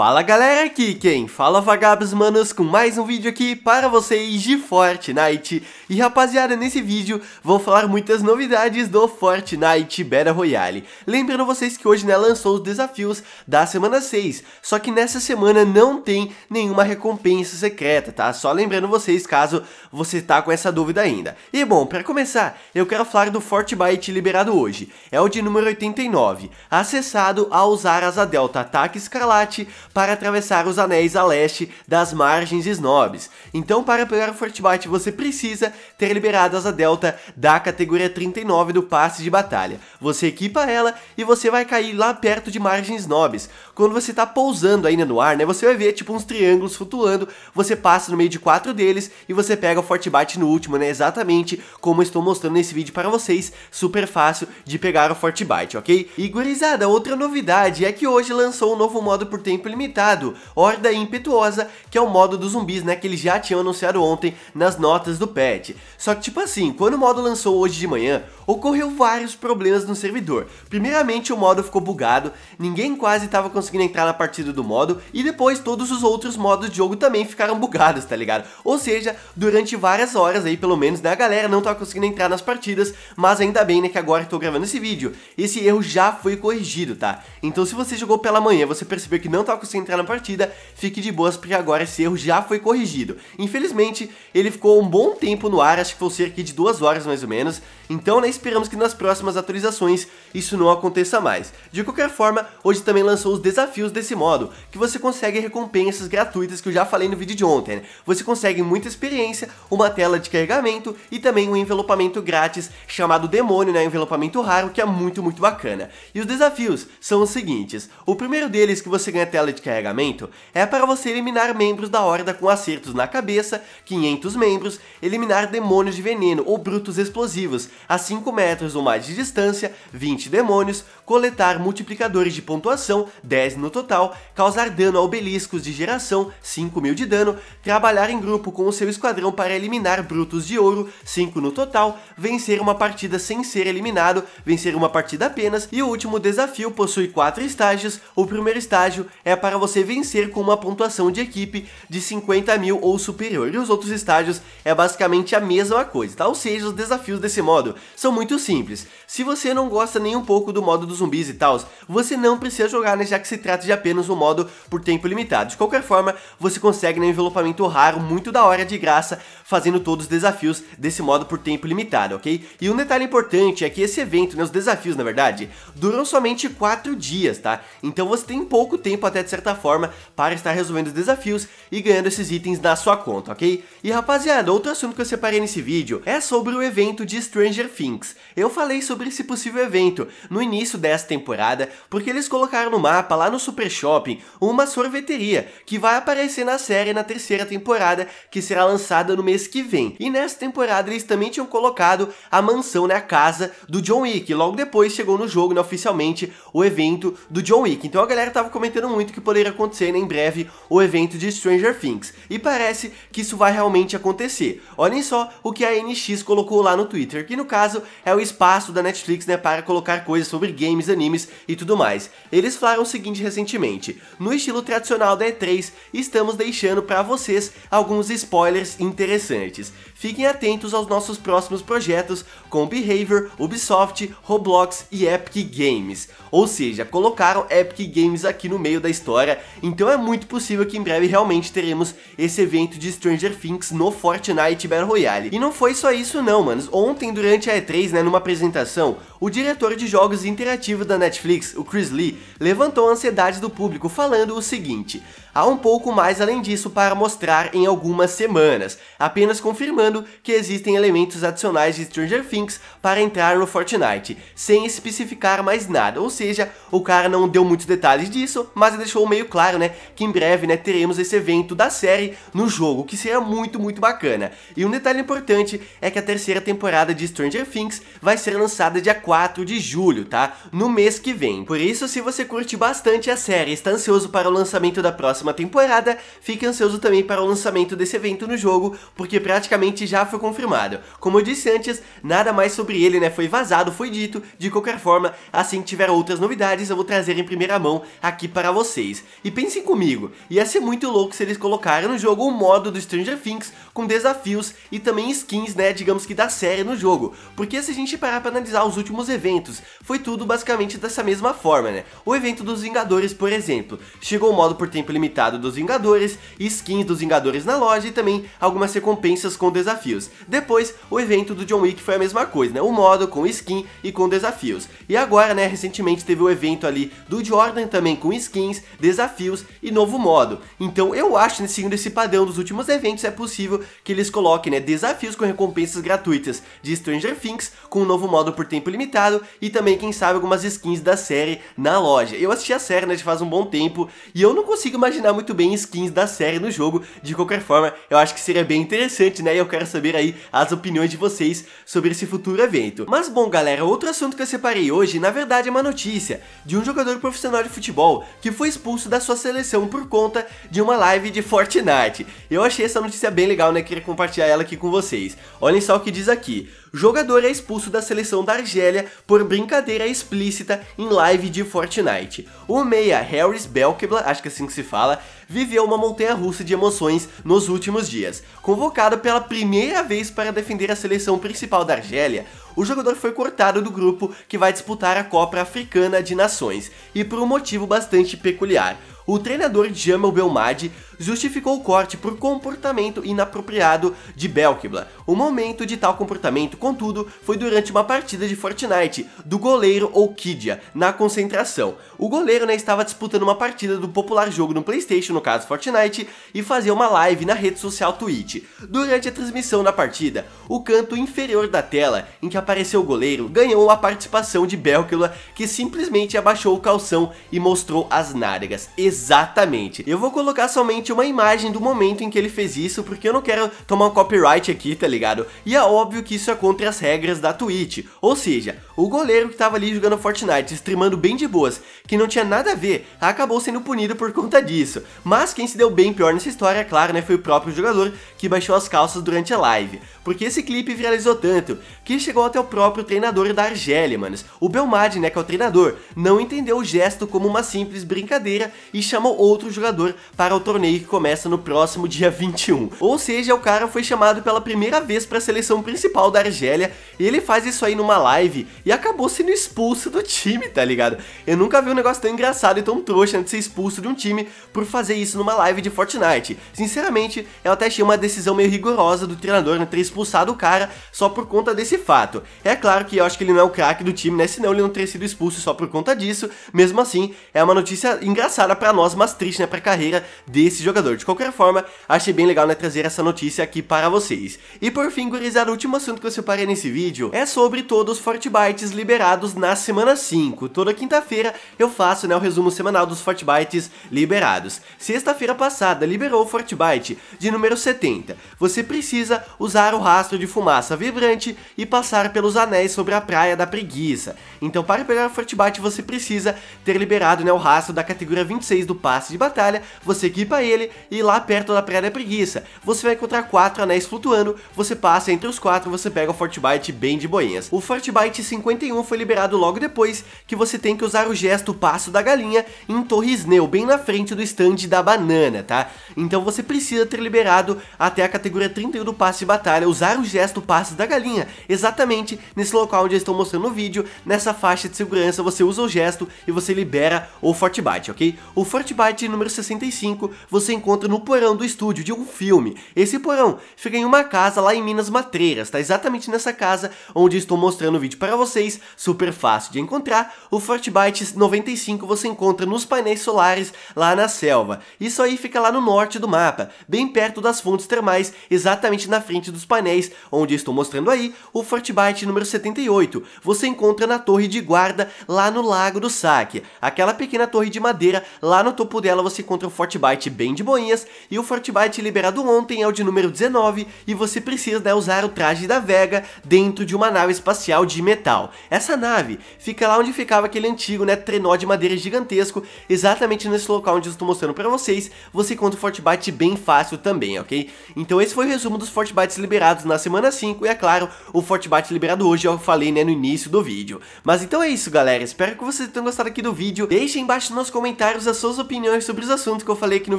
Fala galera aqui, quem fala vagabos manos com mais um vídeo aqui para vocês de Fortnite E rapaziada, nesse vídeo vou falar muitas novidades do Fortnite Battle Royale Lembrando vocês que hoje né, lançou os desafios da semana 6 Só que nessa semana não tem nenhuma recompensa secreta, tá? Só lembrando vocês caso você tá com essa dúvida ainda E bom, para começar, eu quero falar do Fortnite liberado hoje É o de número 89, acessado a usar asa delta tá? ataque escarlate para atravessar os anéis a leste das margens snobs. Então, para pegar o Bite você precisa ter liberado a delta da categoria 39 do passe de batalha. Você equipa ela e você vai cair lá perto de margens nobres. Quando você está pousando ainda no ar, né, você vai ver tipo uns triângulos flutuando, você passa no meio de quatro deles e você pega o Bite no último, né, exatamente como estou mostrando nesse vídeo para vocês, super fácil de pegar o Bite, ok? E gurizada, outra novidade é que hoje lançou um novo modo por tempo limitado limitado, Horda Impetuosa, que é o modo dos zumbis, né, que eles já tinham anunciado ontem nas notas do patch. Só que tipo assim, quando o modo lançou hoje de manhã, ocorreu vários problemas no servidor. Primeiramente o modo ficou bugado, ninguém quase estava conseguindo entrar na partida do modo, e depois todos os outros modos de jogo também ficaram bugados, tá ligado? Ou seja, durante várias horas aí, pelo menos, né, a galera não tava conseguindo entrar nas partidas, mas ainda bem, né, que agora estou gravando esse vídeo. Esse erro já foi corrigido, tá? Então se você jogou pela manhã, você percebeu que não tava conseguindo você entrar na partida, fique de boas, porque agora esse erro já foi corrigido. Infelizmente, ele ficou um bom tempo no ar, acho que foi cerca de duas horas mais ou menos, então né, esperamos que nas próximas atualizações isso não aconteça mais. De qualquer forma, hoje também lançou os desafios desse modo, que você consegue recompensas gratuitas que eu já falei no vídeo de ontem. Né? Você consegue muita experiência, uma tela de carregamento e também um envelopamento grátis chamado Demônio, né, envelopamento raro, que é muito, muito bacana. E os desafios são os seguintes, o primeiro deles que você ganha tela de de carregamento é para você eliminar membros da horda com acertos na cabeça, 500 membros, eliminar demônios de veneno ou brutos explosivos a 5 metros ou mais de distância, 20 demônios, coletar multiplicadores de pontuação, 10 no total, causar dano a obeliscos de geração, 5 mil de dano, trabalhar em grupo com o seu esquadrão para eliminar brutos de ouro, 5 no total, vencer uma partida sem ser eliminado, vencer uma partida apenas, e o último desafio possui 4 estágios, o primeiro estágio é para você vencer com uma pontuação de equipe de 50 mil ou superior, e os outros estágios é basicamente a mesma coisa, tá? Ou seja, os desafios desse modo são muito simples. Se você não gosta nem um pouco do modo dos zumbis e tal, você não precisa jogar, né, já que se trata de apenas um modo por tempo limitado. De qualquer forma, você consegue né, um envelopamento raro muito da hora de graça, fazendo todos os desafios desse modo por tempo limitado, ok? E um detalhe importante é que esse evento, né, os desafios na verdade, duram somente 4 dias, tá? Então você tem pouco tempo até de certa forma para estar resolvendo os desafios e ganhando esses itens na sua conta, ok? E rapaziada, outro assunto que eu separei nesse vídeo é sobre o evento de Stranger Things. Eu falei sobre esse possível evento no início dessa dessa temporada, porque eles colocaram no mapa, lá no Super Shopping, uma sorveteria, que vai aparecer na série na terceira temporada, que será lançada no mês que vem. E nessa temporada eles também tinham colocado a mansão, né, a casa do John Wick, logo depois chegou no jogo, né, oficialmente, o evento do John Wick. Então a galera tava comentando muito que poderia acontecer, né, em breve, o evento de Stranger Things. E parece que isso vai realmente acontecer. Olhem só o que a NX colocou lá no Twitter, que no caso é o espaço da Netflix, né, para colocar coisas sobre games, games, animes e tudo mais. Eles falaram o seguinte recentemente: no estilo tradicional da E3, estamos deixando para vocês alguns spoilers interessantes. Fiquem atentos aos nossos próximos projetos com Behavior, Ubisoft, Roblox e Epic Games. Ou seja, colocaram Epic Games aqui no meio da história, então é muito possível que em breve realmente teremos esse evento de Stranger Things no Fortnite Battle Royale. E não foi só isso não, manos. Ontem durante a E3, né, numa apresentação, o diretor de jogos interativos criativo da Netflix, o Chris Lee, levantou a ansiedade do público falando o seguinte: há um pouco mais além disso para mostrar em algumas semanas, apenas confirmando que existem elementos adicionais de Stranger Things para entrar no Fortnite, sem especificar mais nada. Ou seja, o cara não deu muitos detalhes disso, mas deixou meio claro, né, que em breve, né, teremos esse evento da série no jogo, que será muito, muito bacana. E um detalhe importante é que a terceira temporada de Stranger Things vai ser lançada dia 4 de julho, tá? no mês que vem. Por isso, se você curte bastante a série e está ansioso para o lançamento da próxima temporada, fique ansioso também para o lançamento desse evento no jogo, porque praticamente já foi confirmado. Como eu disse antes, nada mais sobre ele né, foi vazado, foi dito, de qualquer forma, assim que tiver outras novidades eu vou trazer em primeira mão aqui para vocês. E pensem comigo, ia ser muito louco se eles colocarem no jogo o modo do Stranger Things com desafios e também skins, né, digamos que da série no jogo, porque se a gente parar para analisar os últimos eventos, foi tudo bastante basicamente dessa mesma forma, né? O evento dos Vingadores, por exemplo, chegou o modo por tempo limitado dos Vingadores, skins dos Vingadores na loja e também algumas recompensas com desafios. Depois, o evento do John Wick foi a mesma coisa, né? O modo com skin e com desafios. E agora, né, recentemente teve o evento ali do Jordan também com skins, desafios e novo modo. Então eu acho, né, seguindo esse padrão dos últimos eventos, é possível que eles coloquem né, desafios com recompensas gratuitas de Stranger Things, com um novo modo por tempo limitado e também, quem sabe, alguma algumas skins da série na loja. Eu assisti a série, né, já faz um bom tempo, e eu não consigo imaginar muito bem skins da série no jogo. De qualquer forma, eu acho que seria bem interessante, né, e eu quero saber aí as opiniões de vocês sobre esse futuro evento. Mas bom, galera, outro assunto que eu separei hoje, na verdade, é uma notícia de um jogador profissional de futebol que foi expulso da sua seleção por conta de uma live de Fortnite. Eu achei essa notícia bem legal, né, queria compartilhar ela aqui com vocês. Olhem só o que diz aqui jogador é expulso da seleção da Argélia por brincadeira explícita em live de Fortnite. O meia Harris Belkebla, acho que é assim que se fala, viveu uma montanha-russa de emoções nos últimos dias. Convocado pela primeira vez para defender a seleção principal da Argélia, o jogador foi cortado do grupo que vai disputar a Copa Africana de Nações, e por um motivo bastante peculiar. O treinador Jamel Belmadi justificou o corte por comportamento inapropriado de Belkibla. O momento de tal comportamento, contudo, foi durante uma partida de Fortnite do goleiro Okidia, na concentração. O goleiro né, estava disputando uma partida do popular jogo no Playstation, no caso Fortnite, e fazia uma live na rede social Twitch. Durante a transmissão da partida, o canto inferior da tela, em que apareceu o goleiro, ganhou a participação de Belkibla, que simplesmente abaixou o calção e mostrou as nádegas. Exatamente. Eu vou colocar somente uma imagem do momento em que ele fez isso, porque eu não quero tomar um copyright aqui, tá ligado? E é óbvio que isso é contra as regras da Twitch. Ou seja, o goleiro que estava ali jogando Fortnite, streamando bem de boas, que não tinha nada a ver, acabou sendo punido por conta disso. Mas quem se deu bem pior nessa história, é claro, né, foi o próprio jogador que baixou as calças durante a live. Porque esse clipe viralizou tanto, que chegou até o próprio treinador da Argélia, manos. O Belmadi, né, que é o treinador, não entendeu o gesto como uma simples brincadeira e chamou outro jogador para o torneio que começa no próximo dia 21. Ou seja, o cara foi chamado pela primeira vez para a seleção principal da Argélia, e ele faz isso aí numa live, e e acabou sendo expulso do time, tá ligado? Eu nunca vi um negócio tão engraçado e tão trouxa de ser expulso de um time por fazer isso numa live de Fortnite. Sinceramente, eu até achei uma decisão meio rigorosa do treinador né, ter expulsado o cara só por conta desse fato. É claro que eu acho que ele não é o craque do time, né? Senão ele não teria sido expulso só por conta disso. Mesmo assim, é uma notícia engraçada para nós, mas triste, né, pra carreira desse jogador. De qualquer forma, achei bem legal, né, trazer essa notícia aqui para vocês. E por fim, gurizada, o último assunto que eu separei nesse vídeo é sobre todos os Fortnite Bytes liberados na semana 5. Toda quinta-feira eu faço né, o resumo semanal dos Forte Bytes liberados. Sexta-feira passada liberou o Forte Byte de número 70. Você precisa usar o rastro de fumaça vibrante e passar pelos anéis sobre a praia da preguiça. Então para pegar o Forte Byte você precisa ter liberado né, o rastro da categoria 26 do passe de batalha, você equipa ele e lá perto da praia da preguiça você vai encontrar quatro anéis flutuando, você passa entre os quatro, você pega o Fortbyte bem de boinhas. O Fortbyte se 51 foi liberado logo depois que você tem que usar o gesto passo da galinha em Torresneu, bem na frente do stand da banana, tá? Então você precisa ter liberado até a categoria 31 do passe de batalha, usar o gesto passo da galinha, exatamente nesse local onde eu estou mostrando no vídeo, nessa faixa de segurança você usa o gesto e você libera o Fortbite, ok? O Fortbite número 65 você encontra no porão do estúdio de um filme. Esse porão fica em uma casa lá em Minas Matreiras, tá? Exatamente nessa casa onde eu estou mostrando o vídeo para você vocês, super fácil de encontrar. O Fortbytes 95 você encontra nos painéis solares lá na selva. Isso aí fica lá no norte do mapa, bem perto das fontes termais, exatamente na frente dos painéis onde estou mostrando aí o Byte número 78. Você encontra na torre de guarda lá no Lago do Saque. Aquela pequena torre de madeira, lá no topo dela você encontra o Byte bem de boinhas e o Byte liberado ontem é o de número 19 e você precisa né, usar o traje da Vega dentro de uma nave espacial de metal. Essa nave fica lá onde ficava aquele antigo, né, trenó de madeira gigantesco, exatamente nesse local onde eu estou mostrando pra vocês, você encontra o Fort bem fácil também, ok? Então esse foi o resumo dos Fort liberados na semana 5, e é claro, o Fort liberado hoje eu falei, né, no início do vídeo. Mas então é isso, galera, espero que vocês tenham gostado aqui do vídeo, deixem embaixo nos comentários as suas opiniões sobre os assuntos que eu falei aqui no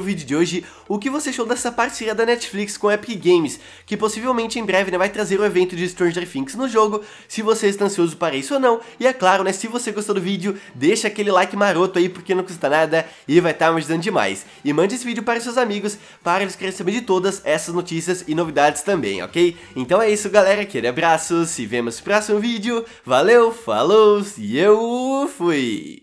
vídeo de hoje, o que você achou dessa parceria da Netflix com a Epic Games, que possivelmente em breve, né, vai trazer o evento de Stranger Things no jogo, se você está ansioso uso para isso ou não. E é claro, né, se você gostou do vídeo, deixa aquele like maroto aí porque não custa nada e vai estar tá me ajudando demais. E mande esse vídeo para seus amigos para eles querem saber de todas essas notícias e novidades também, ok? Então é isso, galera. Aquele abraço, se vemos no próximo vídeo. Valeu, falou e eu fui!